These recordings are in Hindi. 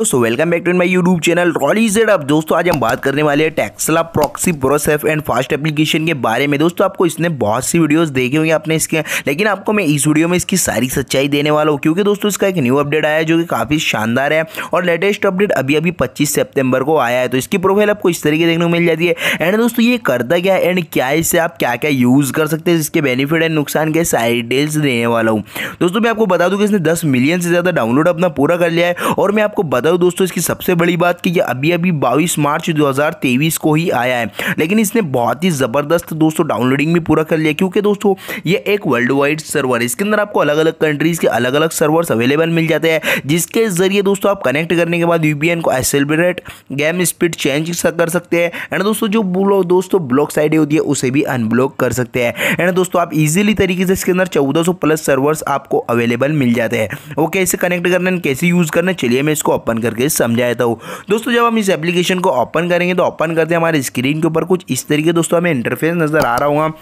दोस्तों welcome back to my YouTube channel रॉली जेड अब दोस्तों आज हम बात करने वाले हैं टैक्सला प्रॉक्सी प्रोसेफ एंड फास्ट एप्लीकेशन के बारे में दोस्तों आपको इसने बहुत सी वीडियोस देखे होंगे आपने इसके लेकिन आपको मैं इस वीडियो में इसकी सारी सच्चाई देने वाला हूँ क्योंकि दोस्तों इसका एक न्यू अपडेट आया जो कि काफ़ी शानदार है और लेटेस्ट अपडेट अभी अभी पच्चीस सेप्टेम्बर को आया है तो इसकी प्रोफाइल आपको इस तरीके देखने को मिल जाती है एंड दोस्तों ये करता क्या एंड क्या इससे आप क्या क्या यूज़ कर सकते हैं इसके बेनिफिट एंड नुकसान के सारी डिटेल्स देने वाला हूँ दोस्तों मैं आपको बता दूँ कि इसने दस मिलियन से ज़्यादा डाउनलोड अपना पूरा कर लिया है और मैं आपको बता बता दूँ दोस्तों इसकी सबसे बड़ी बात कि ये अभी अभी बाईस मार्च 2023 को ही आया है लेकिन इसने बहुत ही ज़बरदस्त दोस्तों डाउनलोडिंग भी पूरा कर लिया क्योंकि दोस्तों ये एक वर्ल्ड वाइड सर्वर इसके अंदर आपको अलग अलग कंट्रीज़ के अलग अलग सर्वर्स अवेलेबल मिल जाते हैं जिसके ज़रिए दोस्तों आप कनेक्ट करने के बाद यू को एसेलब्रेट गेम स्पीड चेंज कर सकते हैं एंड दोस्तों जो दोस्तों ब्लॉक साइड होती है उसे भी अनब्लॉक कर सकते हैं एंड दोस्तों आप इजीली तरीके से इसके अंदर 1400 प्लस सर्वर्स आपको अवेलेबल मिल जाते हैं वो कैसे कनेक्ट करना है कैसे यूज़ करना चलिए मैं इसको ओपन करके समझाया था दोस्तों जब हम इस एप्लीकेशन को ओपन करेंगे तो ओपन करते हमारे स्क्रीन के ऊपर कुछ इस तरीके दोस्तों हमें इंटरफेस नज़र आ रहा होगा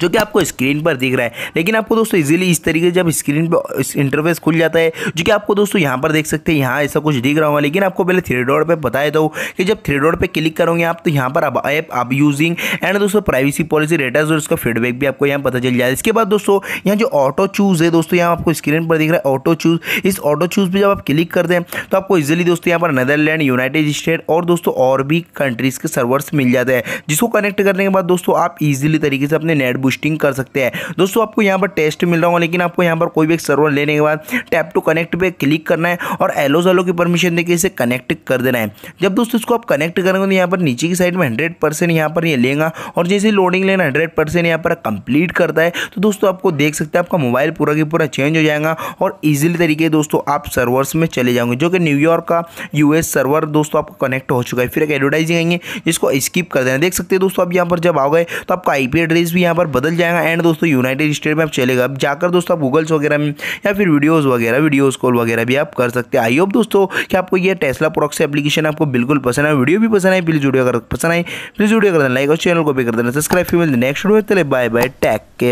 जो कि आपको स्क्रीन पर दिख रहा है लेकिन आपको दोस्तों इजीली इस तरीके से जब स्क्रीन पर इंटरफेस खुल जाता है जो कि आपको दोस्तों यहाँ पर देख सकते हैं यहाँ ऐसा कुछ दिख रहा होगा लेकिन आपको पहले थ्री डॉट पर बताया दो कि जब थ्री डॉट पर क्लिक करोगे आप तो यहाँ पर अब ऐप अब यूजिंग एंड दोस्तों प्राइवेसी पॉलिसी रेटर्स और इसका फीडबैक भी आपको यहाँ पता चल जाए इसके बाद दोस्तों यहाँ जो ऑटो चूज़ है दोस्तों यहाँ आपको स्क्रीन पर दिख रहा है ऑटो चूज़ इस ऑटो चूज़ पर जब आप क्लिक करते हैं तो आपको इजिली दोस्तों यहाँ पर नदरलैंड यूनाइटेड स्टेट और दोस्तों और भी कंट्रीज़ के सर्वर्स मिल जाते हैं जिसको कनेक्ट करने के बाद दोस्तों आप इजिली तरीके से अपने नेट बूस्टिंग कर सकते हैं दोस्तों आपको यहाँ पर टेस्ट मिल रहा होगा लेकिन आपको यहाँ पर कोई भी एक सर्वर लेने के बाद टैप टू कनेक्ट पर क्लिक करना है और एलो जलो की परमिशन देकर इसे कनेक्ट कर देना है जब दोस्तों इसको आप कनेक्ट करेंगे तो यहाँ पर नीचे की साइड में हंड्रेड परसेंट यहाँ पर ये लेगा और जैसे लोडिंग लेना हंड्रेड परसेंट यहाँ पर कंप्लीट करता है तो दोस्तों आपको देख सकते हैं आपका मोबाइल पूरा की पूरा चेंज हो जाएगा और ईजिली तरीके दोस्तों आप सर्वर्स में चले जाओगे जो कि न्यूयॉर्क का यूएस सर्वर दोस्तों आपको कनेक्ट हो चुका है फिर एक एडवर्टाइजिंग आएंगे जिसको स्किप कर देना देख सकते हैं दोस्तों आप यहाँ पर जब आओगे तो आपका आईपी एड्रेस भी यहाँ पर बदल जाएगा एंड दोस्तों यूनाइटेड स्टेट में आप चलेगा अब जाकर दोस्तों आप गूगल्स वगैरह में या फिर वीडियोस वगैरह वीडियोस कॉल वगैरह भी आप कर सकते हैं आई होप दोस्तों कि आपको ये टेस्ला प्रोक्स एप्लीकेशन आपको बिल्कुल पसंद है वीडियो भी पसंद है प्लीज़ वीडियो अगर पसंद आए प्लीज़ वीडियो कर देना लाइक और चैनल को भी कर देना सब्सक्राइब फिर नेक्स्ट वीडियो चले बाय बाय टेक केयर